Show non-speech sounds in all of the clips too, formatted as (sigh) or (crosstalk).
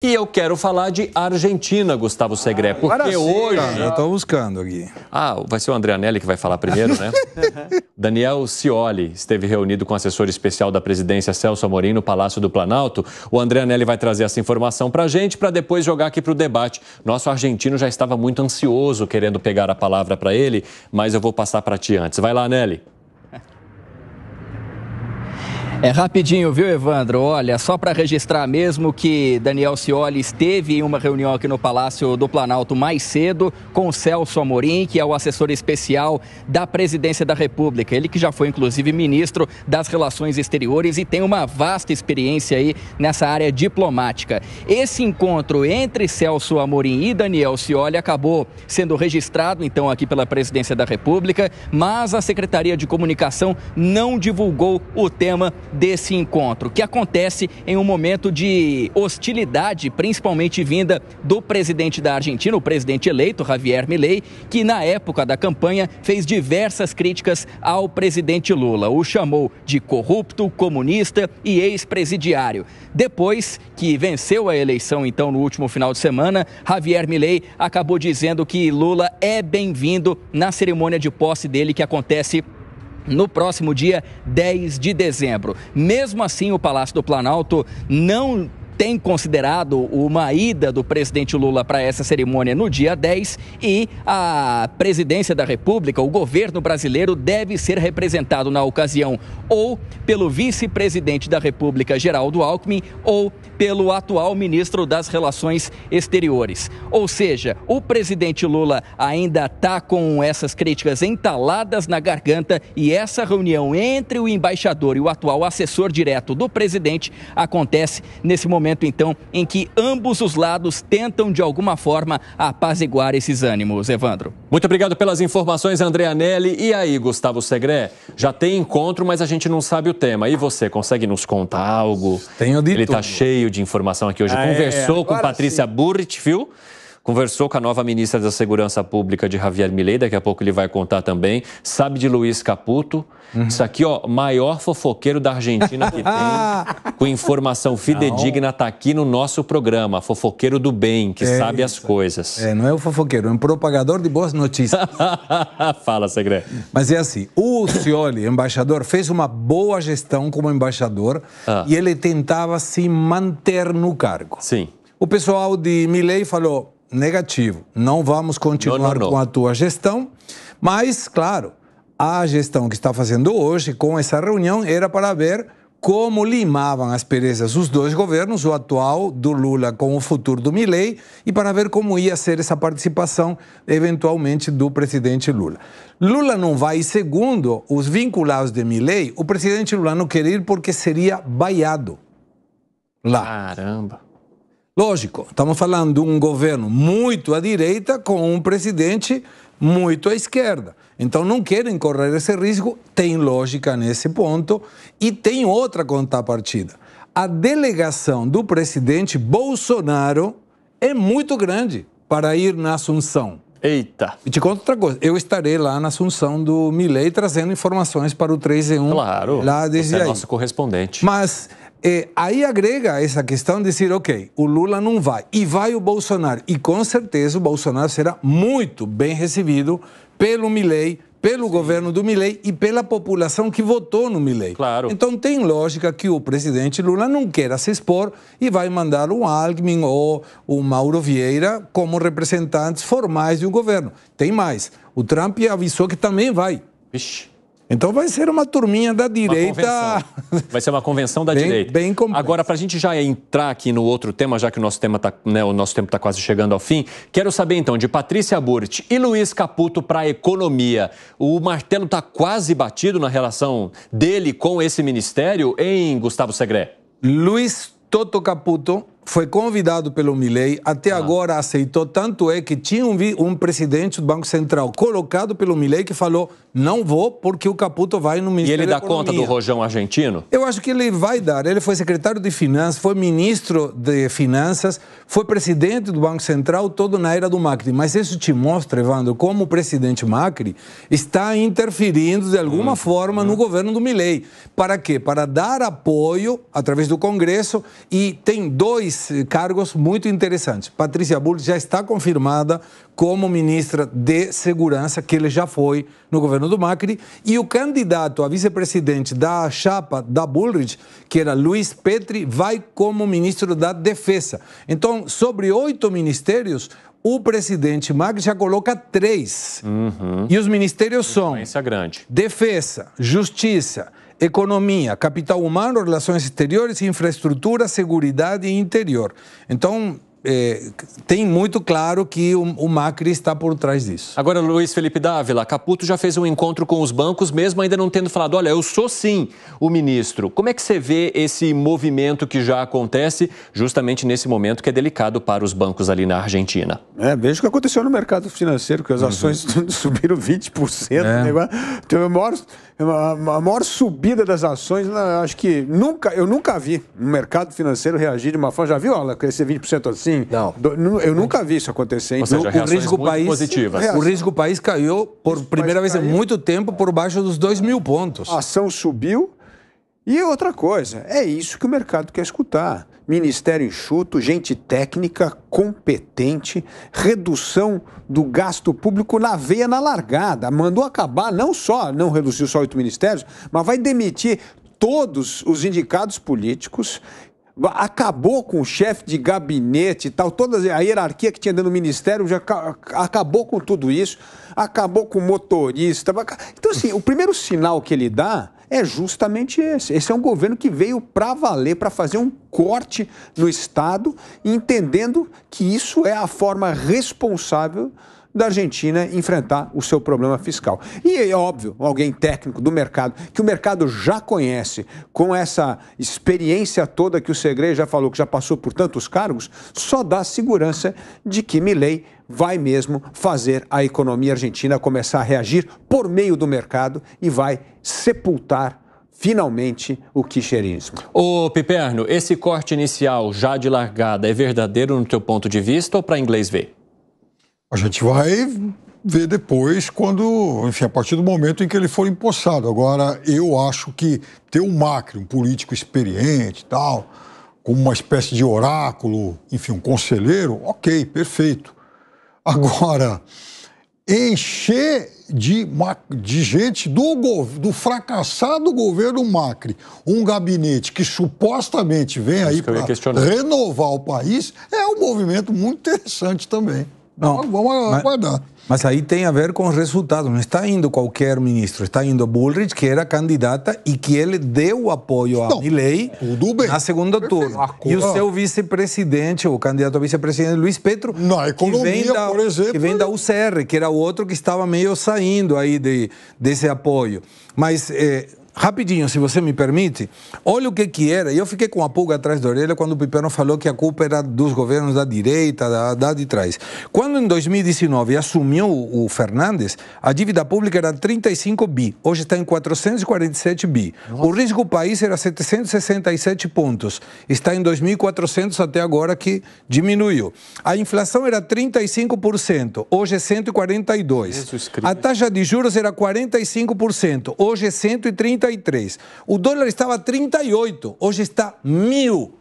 E eu quero falar de Argentina, Gustavo Segre, ah, porque sim, hoje. eu estou buscando aqui. Ah, vai ser o André Anelli que vai falar primeiro, né? (laughs) Daniel Scioli esteve reunido com o assessor especial da presidência Celso Amorim no Palácio do Planalto. O André Anelli vai trazer essa informação para a gente para depois jogar aqui para o debate. Nosso argentino já estava muito ansioso querendo pegar a palavra para ele, mas eu vou passar para ti antes. Vai lá, Anelli. É rapidinho, viu, Evandro? Olha, só para registrar mesmo que Daniel Cioli esteve em uma reunião aqui no Palácio do Planalto mais cedo com Celso Amorim, que é o assessor especial da Presidência da República. Ele que já foi, inclusive, ministro das Relações Exteriores e tem uma vasta experiência aí nessa área diplomática. Esse encontro entre Celso Amorim e Daniel Cioli acabou sendo registrado, então, aqui pela Presidência da República, mas a Secretaria de Comunicação não divulgou o tema desse encontro, que acontece em um momento de hostilidade, principalmente vinda do presidente da Argentina, o presidente eleito, Javier Milei, que na época da campanha fez diversas críticas ao presidente Lula. O chamou de corrupto, comunista e ex-presidiário. Depois que venceu a eleição, então, no último final de semana, Javier Milei acabou dizendo que Lula é bem-vindo na cerimônia de posse dele que acontece no próximo dia 10 de dezembro. Mesmo assim, o Palácio do Planalto não tem considerado uma ida do presidente Lula para essa cerimônia no dia 10 e a presidência da República, o governo brasileiro, deve ser representado na ocasião ou pelo vice-presidente da República, Geraldo Alckmin, ou pelo atual ministro das Relações Exteriores. Ou seja, o presidente Lula ainda está com essas críticas entaladas na garganta e essa reunião entre o embaixador e o atual assessor direto do presidente acontece nesse momento momento, então, em que ambos os lados tentam, de alguma forma, apaziguar esses ânimos. Evandro. Muito obrigado pelas informações, André Anelli. E aí, Gustavo Segré? Já tem encontro, mas a gente não sabe o tema. E você, consegue nos contar algo? Tenho de Ele está cheio de informação aqui hoje. Ah, é. Conversou é, com Patrícia Burrit, viu? conversou com a nova ministra da Segurança Pública de Javier Milei, daqui a pouco ele vai contar também, sabe de Luiz Caputo, uhum. isso aqui, ó, maior fofoqueiro da Argentina que tem, (laughs) com informação fidedigna, está aqui no nosso programa, fofoqueiro do bem, que é sabe isso. as coisas. É, não é o fofoqueiro, é um propagador de boas notícias. (laughs) Fala, segredo. Mas é assim, o Cioli, embaixador, fez uma boa gestão como embaixador ah. e ele tentava se manter no cargo. Sim. O pessoal de Milei falou, negativo. Não vamos continuar não, não, não. com a tua gestão, mas, claro, a gestão que está fazendo hoje, com essa reunião, era para ver como limavam as perezas os dois governos, o atual do Lula com o futuro do Milei, e para ver como ia ser essa participação eventualmente do presidente Lula. Lula não vai, segundo os vinculados de Milei, o presidente Lula não quer ir porque seria baiado lá. Caramba. Lógico, estamos falando de um governo muito à direita com um presidente muito à esquerda. Então não querem correr esse risco, tem lógica nesse ponto. E tem outra contrapartida. A delegação do presidente Bolsonaro é muito grande para ir na Assunção. Eita! E te conto outra coisa, eu estarei lá na Assunção do Milei trazendo informações para o 3 em 1. Claro, lá desde você é nosso correspondente. Mas é, aí agrega essa questão de dizer, ok, o Lula não vai, e vai o Bolsonaro. E com certeza o Bolsonaro será muito bem recebido pelo Milei, pelo Sim. governo do Milei e pela população que votou no Milei. Claro. Então tem lógica que o presidente Lula não queira se expor e vai mandar um Alckmin ou o Mauro Vieira como representantes formais de um governo. Tem mais, o Trump avisou que também vai. Vixe. Então vai ser uma turminha da direita. vai ser uma convenção da bem, direita. Bem complexa. Agora, para a gente já entrar aqui no outro tema, já que o nosso, tema tá, né, o nosso tempo está quase chegando ao fim, quero saber então de Patrícia Burt e Luiz Caputo para a economia. O martelo está quase batido na relação dele com esse ministério em Gustavo Segré. Luiz Toto Caputo foi convidado pelo Milley, até ah. agora aceitou, tanto é que tinha um, um, presidente do Banco Central colocado pelo Milley que falou, não vou porque o Caputo vai no Ministério E ele dá conta do rojão argentino? Eu acho que ele vai dar. Ele foi secretário de Finanças, foi ministro de Finanças, foi presidente do Banco Central todo na era do Macri. Mas isso te mostra, Evandro, como o presidente Macri está interferindo de alguma hum, forma hum. no governo do Milley. Para quê? Para dar apoio através do Congresso e tem dois dois cargos muito interessantes. Patrícia Bull já está confirmada como ministra de Segurança, que ele já foi no governo do Macri, e o candidato a vice-presidente da chapa da Bullrich, que era Luiz Petri, vai como ministro da Defesa. Então, sobre oito ministérios, o presidente Macri já coloca três. Uhum. E os ministérios são: grande. Defesa, Justiça, economia, capital humano, relações exteriores, infraestrutura, seguridade e interior. Então, é, tem muito claro que o, o, Macri está por trás disso. Agora, Luiz Felipe Dávila, Caputo já fez um encontro com os bancos, mesmo ainda não tendo falado, olha, eu sou sim o ministro. Como é que você vê esse movimento que já acontece justamente nesse momento que é delicado para os bancos ali na Argentina? É, veja o que aconteceu no mercado financeiro, que as uhum. ações (laughs) subiram 20%. É. Né? teve a maior, a maior subida das ações, acho que nunca, eu nunca vi no mercado financeiro reagir de uma forma. Já viu ela crescer 20% assim? assim. Não. Do, eu nunca vi isso acontecer. Então, seja, o risco país, positivas. O risco país caiu por primeira vez em muito tempo por baixo dos 2 mil pontos. A ação subiu. E outra coisa, é isso que o mercado quer escutar. Ministério enxuto, gente técnica, competente, redução do gasto público na veia, na largada. Mandou acabar, não só, não reduziu só oito ministérios, mas vai demitir todos os indicados políticos acabou com o chefe de gabinete e tal, toda a hierarquia que tinha dentro do ministério já acabou com tudo isso, acabou com o motorista. Então, assim, o primeiro sinal que ele dá é justamente esse. Esse é um governo que veio para valer, para fazer um corte no Estado, entendendo que isso é a forma responsável da Argentina enfrentar o seu problema fiscal. E é óbvio, alguém técnico do mercado, que o mercado já conhece, com essa experiência toda que o Segre já falou, que já passou por tantos cargos, só dá segurança de que Milley vai mesmo fazer a economia argentina começar a reagir por meio do mercado e vai sepultar finalmente o kirchnerismo. Ô Piperno, esse corte inicial já de largada é verdadeiro no teu ponto de vista ou para inglês ver? A gente vai ver depois quando, enfim, a partir do momento em que ele for empossado. Agora, eu acho que ter um Macri, um político experiente e tal, como uma espécie de oráculo, enfim, um conselheiro, ok, perfeito. Agora, encher de, de gente do, do fracassado governo Macri um gabinete que supostamente vem é aí para renovar o país é um movimento muito interessante também. Não, vamos aguardar. Mas aí tem a ver com os resultados. Não está indo qualquer ministro, está indo Bullrich, que era candidata e que ele deu apoio a Milley na segunda Perfeito. E o seu vice-presidente, o candidato a vice-presidente Luiz Petro, na economia, que, vem da, por exemplo, que vem da UCR, que era o outro que estava meio saindo aí de, desse apoio. Mas eh, Rapidinho, se você me permite, olha o que que era. E eu fiquei com a pulga atrás da orelha quando o não falou que a culpa era dos governos da direita, da, da de trás. Quando em 2019 assumiu o Fernandes, a dívida pública era 35 bi, hoje está em 447 bi. Nossa. O risco país era 767 pontos, está em 2.400 até agora que diminuiu. A inflação era 35%, hoje é 142. A taxa de juros era 45%, hoje é 130 33. O dólar estava a 38, hoje está mil.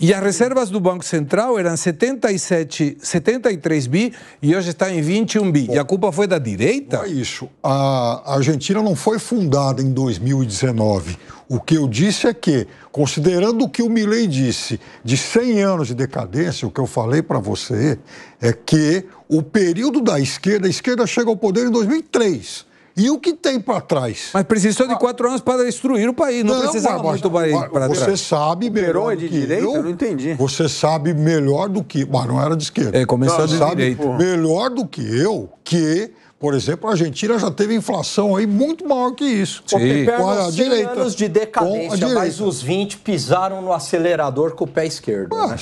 E as reservas do Banco Central eram 77, 73 bi e hoje está em 21 bi. Bom, e a culpa foi da direita? É isso. A Argentina não foi fundada em 2019. O que eu disse é que, considerando o que o Milley disse de 100 anos de decadência, o que eu falei para você é que o período da esquerda, a esquerda chega ao poder em 2003. E o que tem para trás? Mas precisou de quatro anos para destruir o país. Não, não precisava mas, muito para trás. Você sabe melhor é de que direita? Eu, eu não entendi. Você sabe melhor do que... Mas não era de esquerda. É, começou de sabe direita. Melhor do que eu que... Por exemplo, a Argentina já teve inflação aí muito maior que isso. Sim. Com é a direita. anos de decadência, mas os 20 pisaram no acelerador com o pé esquerdo. né?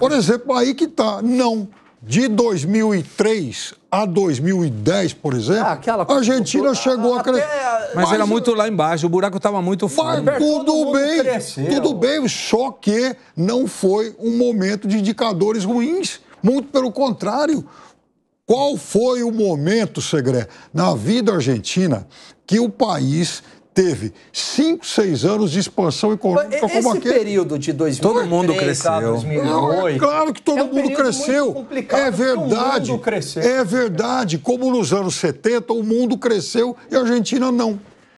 Por exemplo, aí que tá. Não. De 2003 a 2010, por exemplo, ah, aquela... a Argentina chegou a, crescer. Mas, mas era muito lá embaixo, o buraco estava muito fundo. Mas tudo bem, cresceu. tudo bem, só que não foi um momento de indicadores ruins. Muito pelo contrário. Qual foi o momento, Segré, na vida argentina que o país teve 5, 6 anos de expansão econômica Esse como aquele. Esse período de 2000, todo mundo cresceu. 2008, é claro que todo é um mundo cresceu. É verdade. Mundo cresceu. É verdade. Como nos anos 70 o mundo cresceu e a Argentina não.